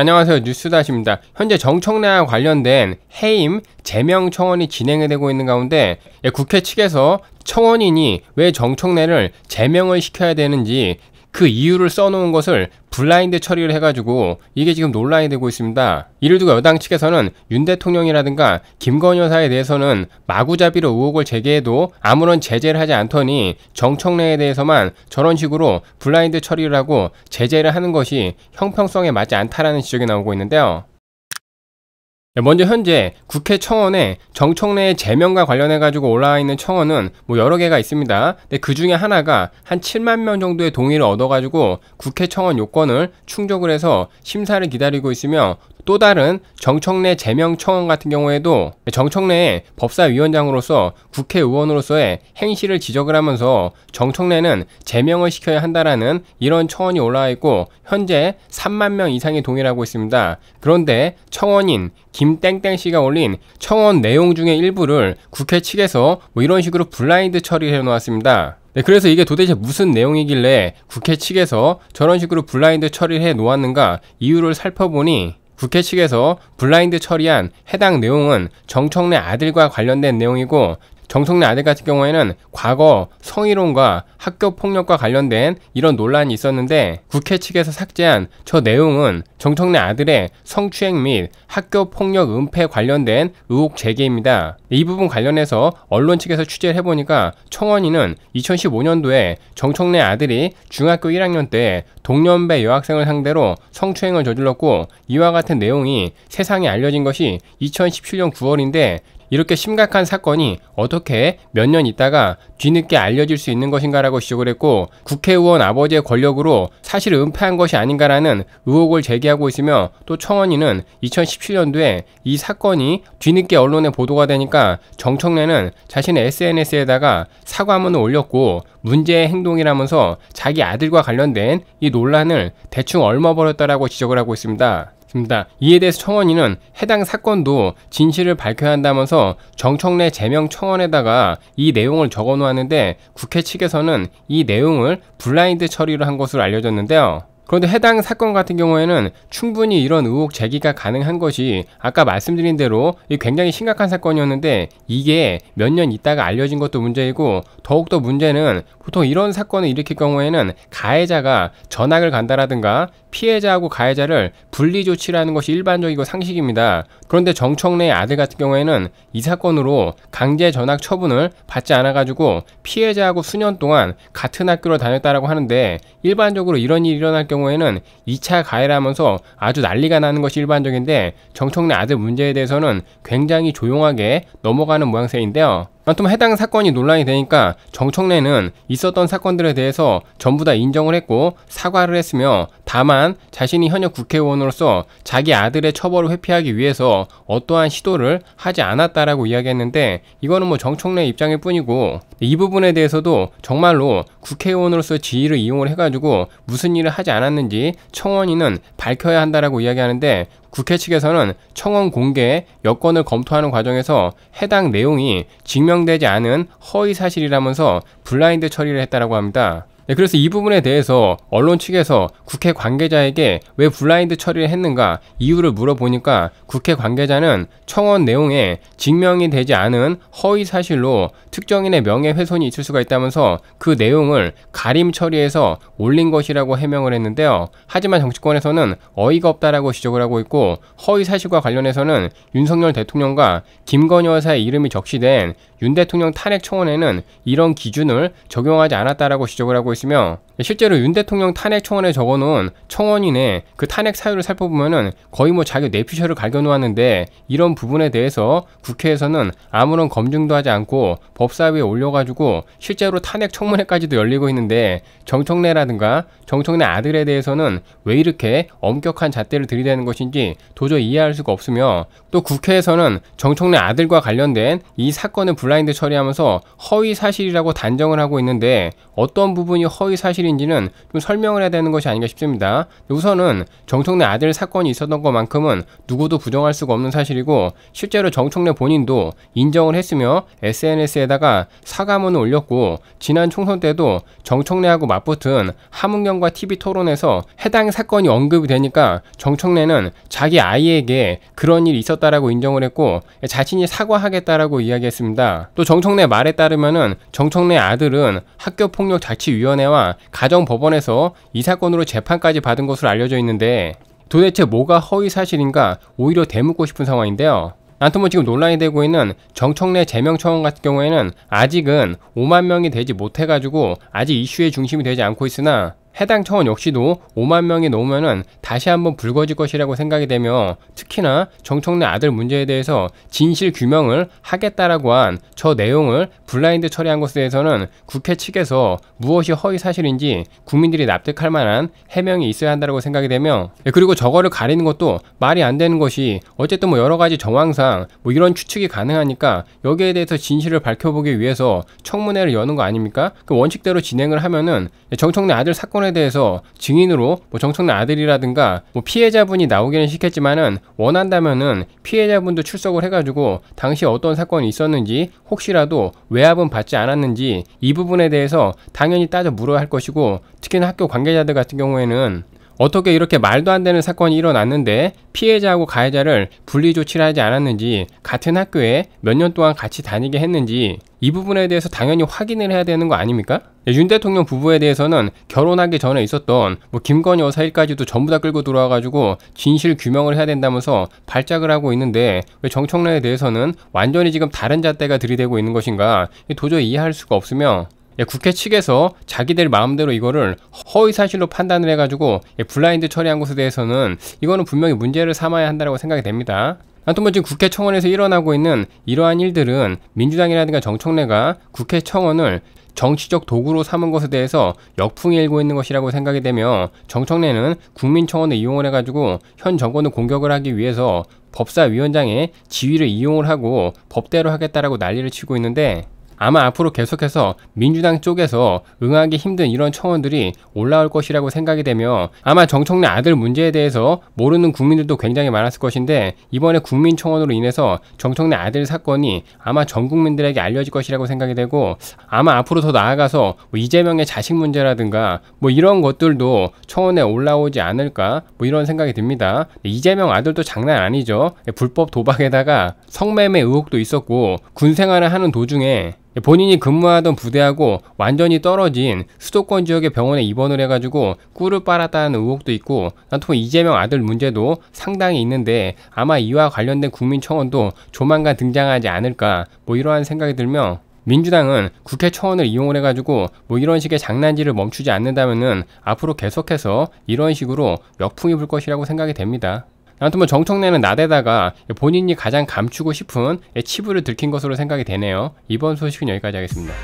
안녕하세요 뉴스다시입니다. 현재 정청래와 관련된 해임 제명 청원이 진행이 되고 있는 가운데 예, 국회 측에서 청원인이 왜 정청래를 제명을 시켜야 되는지 그 이유를 써놓은 것을 블라인드 처리를 해가지고 이게 지금 논란이 되고 있습니다. 이를 두고 여당 측에서는 윤 대통령이라든가 김건희 여사에 대해서는 마구잡이로 의혹을 제기해도 아무런 제재를 하지 않더니 정청래에 대해서만 저런 식으로 블라인드 처리를 하고 제재를 하는 것이 형평성에 맞지 않다라는 지적이 나오고 있는데요. 네, 먼저 현재 국회 청원에 정청래의 제명과 관련해 가지고 올라와 있는 청원은 뭐 여러 개가 있습니다. 근데 그 중에 하나가 한 7만 명 정도의 동의를 얻어 가지고 국회 청원 요건을 충족을 해서 심사를 기다리고 있으며 또 다른 정청래 제명 청원 같은 경우에도 정청래 법사위원장으로서 국회의원으로서의 행실을 지적을 하면서 정청래는 제명을 시켜야 한다라는 이런 청원이 올라와 있고 현재 3만 명 이상이 동의를 하고 있습니다. 그런데 청원인 김땡땡 씨가 올린 청원 내용 중에 일부를 국회 측에서 뭐 이런 식으로 블라인드 처리해 놓았습니다. 네, 그래서 이게 도대체 무슨 내용이길래 국회 측에서 저런 식으로 블라인드 처리를 해 놓았는가 이유를 살펴보니 국회 측에서 블라인드 처리한 해당 내용은 정청래 아들과 관련된 내용이고 정성래 아들 같은 경우에는 과거 성희롱과 학교 폭력과 관련된 이런 논란이 있었는데 국회 측에서 삭제한 저 내용은 정청래 아들의 성추행 및 학교 폭력 은폐 관련된 의혹 제기입니다. 이 부분 관련해서 언론 측에서 취재를 해보니까 청원인은 2015년도에 정청래 아들이 중학교 1학년 때 동년배 여학생을 상대로 성추행을 저질렀고 이와 같은 내용이 세상에 알려진 것이 2017년 9월인데 이렇게 심각한 사건이 어떻게 몇 년 있다가 뒤늦게 알려질 수 있는 것인가라고 지적을 했고 국회의원 아버지의 권력으로 사실 은폐한 것이 아닌가라는 의혹을 제기하고 있으며 또 청원인은 2017년도에 이 사건이 뒤늦게 언론에 보도가 되니까 정청래는 자신의 SNS에다가 사과문을 올렸고 문제의 행동이라면서 자기 아들과 관련된 이 논란을 대충 얼마버렸다라고 지적을 하고 있습니다. 입니다. 이에 대해서 청원인은 해당 사건도 진실을 밝혀야 한다면서 정청래 제명 청원에다가 이 내용을 적어 놓았는데 국회 측에서는 이 내용을 블라인드 처리를 한 것으로 알려졌는데요. 그런데 해당 사건 같은 경우에는 충분히 이런 의혹 제기가 가능한 것이 아까 말씀드린 대로 굉장히 심각한 사건이었는데 이게 몇 년 있다가 알려진 것도 문제이고 더욱더 문제는 보통 이런 사건을 일으킬 경우에는 가해자가 전학을 간다라든가 피해자하고 가해자를 분리 조치라는 것이 일반적이고 상식입니다. 그런데 정청래의 아들 같은 경우에는 이 사건으로 강제 전학 처분을 받지 않아가지고 피해자하고 수년 동안 같은 학교를 다녔다라고 하는데 일반적으로 이런 일이 일어날 경우 경우에는 2차 가해라면서 아주 난리가 나는 것이 일반적인데 정청래 아들 문제에 대해서는 굉장히 조용하게 넘어가는 모양새인데요. 아무튼 해당 사건이 논란이 되니까 정청래는 있었던 사건들에 대해서 전부 다 인정을 했고 사과를 했으며 다만 자신이 현역 국회의원으로서 자기 아들의 처벌을 회피하기 위해서 어떠한 시도를 하지 않았다라고 이야기했는데 이거는 뭐 정청래 입장일 뿐이고 이 부분에 대해서도 정말로 국회의원으로서 지위를 이용을 해가지고 무슨 일을 하지 않았는지 청원인은 밝혀야 한다라고 이야기하는데 국회 측에서는 청원 공개 여권을 검토하는 과정에서 해당 내용이 증명되지 않은 허위 사실이라면서 블라인드 처리를 했다라고 합니다. 네, 그래서 이 부분에 대해서 언론 측에서 국회 관계자에게 왜 블라인드 처리를 했는가 이유를 물어보니까 국회 관계자는 청원 내용에 증명이 되지 않은 허위 사실로 특정인의 명예훼손이 있을 수가 있다면서 그 내용을 가림 처리해서 올린 것이라고 해명을 했는데요. 하지만 정치권에서는 어이가 없다라고 지적을 하고 있고 허위 사실과 관련해서는 윤석열 대통령과 김건희 여사의 이름이 적시된 윤 대통령 탄핵 청원에는 이런 기준을 적용하지 않았다라고 지적을 하고 보시면 실제로 윤 대통령 탄핵 청원에 적어놓은 청원인의 그 탄핵 사유를 살펴보면은 거의 뭐 자기 내피셜을 갈겨놓았는데 이런 부분에 대해서 국회에서는 아무런 검증도 하지 않고 법사위에 올려가지고 실제로 탄핵 청문회까지도 열리고 있는데 정청래라든가 정청래 아들에 대해서는 왜 이렇게 엄격한 잣대를 들이대는 것인지 도저히 이해할 수가 없으며 또 국회에서는 정청래 아들과 관련된 이 사건을 블라인드 처리하면서 허위 사실이라고 단정을 하고 있는데 어떤 부분이 허위 사실 사실인지는 좀 설명을 해야 되는 것이 아닌가 싶습니다. 우선은 정청래 아들 사건이 있었던 것만큼은 누구도 부정할 수가 없는 사실이고 실제로 정청래 본인도 인정을 했으며 SNS에다가 사과문을 올렸고 지난 총선 때도 정청래하고 맞붙은 함은경과 TV 토론에서 해당 사건이 언급이 되니까 정청래는 자기 아이에게 그런 일이 있었다라고 인정을 했고 자신이 사과하겠다라고 이야기했습니다. 또 정청래 말에 따르면은 정청래 아들은 학교폭력자치위원회와 가정법원에서 이 사건으로 재판까지 받은 것으로 알려져 있는데 도대체 뭐가 허위사실인가 오히려 되묻고 싶은 상황인데요. 안토모 지금 논란이 되고 있는 정청래 제명 청원 같은 경우에는 아직은 5만 명이 되지 못해가지고 아직 이슈의 중심이 되지 않고 있으나 해당 청원 역시도 5만 명이 넘으면 다시 한번 불거질 것이라고 생각이 되며 특히나 정청래 아들 문제에 대해서 진실 규명을 하겠다라고 한 저 내용을 블라인드 처리한 것에 대해서는 국회 측에서 무엇이 허위 사실인지 국민들이 납득할 만한 해명이 있어야 한다고 생각이 되며 예, 그리고 저거를 가리는 것도 말이 안 되는 것이 어쨌든 뭐 여러 가지 정황상 뭐 이런 추측이 가능하니까 여기에 대해서 진실을 밝혀보기 위해서 청문회를 여는 거 아닙니까? 그 원칙대로 진행을 하면은 예, 정청래 아들 사건을 사건에 대해서 증인으로 뭐 정청래 아들이라든가 뭐 피해자분이 나오기는 싫겠지만은 원한다면은 피해자분도 출석을 해가지고 당시 어떤 사건이 있었는지 혹시라도 외압은 받지 않았는지 이 부분에 대해서 당연히 따져 물어야 할 것이고 특히나 학교 관계자들 같은 경우에는 어떻게 이렇게 말도 안 되는 사건이 일어났는데 피해자하고 가해자를 분리 조치를 하지 않았는지 같은 학교에 몇 년 동안 같이 다니게 했는지 이 부분에 대해서 당연히 확인을 해야 되는 거 아닙니까? 네, 윤 대통령 부부에 대해서는 결혼하기 전에 있었던 뭐 김건희 여사 일까지도 전부 다 끌고 들어와가지고 진실 규명을 해야 된다면서 발작을 하고 있는데 왜 정청래에 대해서는 완전히 지금 다른 잣대가 들이대고 있는 것인가 도저히 이해할 수가 없으며 예, 국회 측에서 자기들 마음대로 이거를 허위사실로 판단을 해가지고 예, 블라인드 처리한 것에 대해서는 이거는 분명히 문제를 삼아야 한다고 생각이 됩니다. 아무튼 뭐 지금 국회 청원에서 일어나고 있는 이러한 일들은 민주당이라든가 정청래가 국회 청원을 정치적 도구로 삼은 것에 대해서 역풍이 일고 있는 것이라고 생각이 되며 정청래는 국민청원을 이용을 해가지고 현 정권을 공격을 하기 위해서 법사위원장의 지위를 이용을 하고 법대로 하겠다라고 난리를 치고 있는데 아마 앞으로 계속해서 민주당 쪽에서 응하기 힘든 이런 청원들이 올라올 것이라고 생각이 되며 아마 정청래 아들 문제에 대해서 모르는 국민들도 굉장히 많았을 것인데 이번에 국민청원으로 인해서 정청래 아들 사건이 아마 전 국민들에게 알려질 것이라고 생각이 되고 아마 앞으로 더 나아가서 뭐 이재명의 자식 문제라든가 뭐 이런 것들도 청원에 올라오지 않을까 뭐 이런 생각이 듭니다. 이재명 아들도 장난 아니죠. 불법 도박에다가 성매매 의혹도 있었고 군 생활을 하는 도중에 본인이 근무하던 부대하고 완전히 떨어진 수도권 지역의 병원에 입원을 해가지고 꿀을 빨았다는 의혹도 있고 나토 이재명 아들 문제도 상당히 있는데 아마 이와 관련된 국민청원도 조만간 등장하지 않을까 뭐 이러한 생각이 들며 민주당은 국회 청원을 이용을 해가지고 뭐 이런 식의 장난질을 멈추지 않는다면은 앞으로 계속해서 이런 식으로 역풍이 불 것이라고 생각이 됩니다. 아무튼 뭐 정청래는 나대다가 본인이 가장 감추고 싶은 예, 치부를 들킨 것으로 생각이 되네요. 이번 소식은 여기까지 하겠습니다.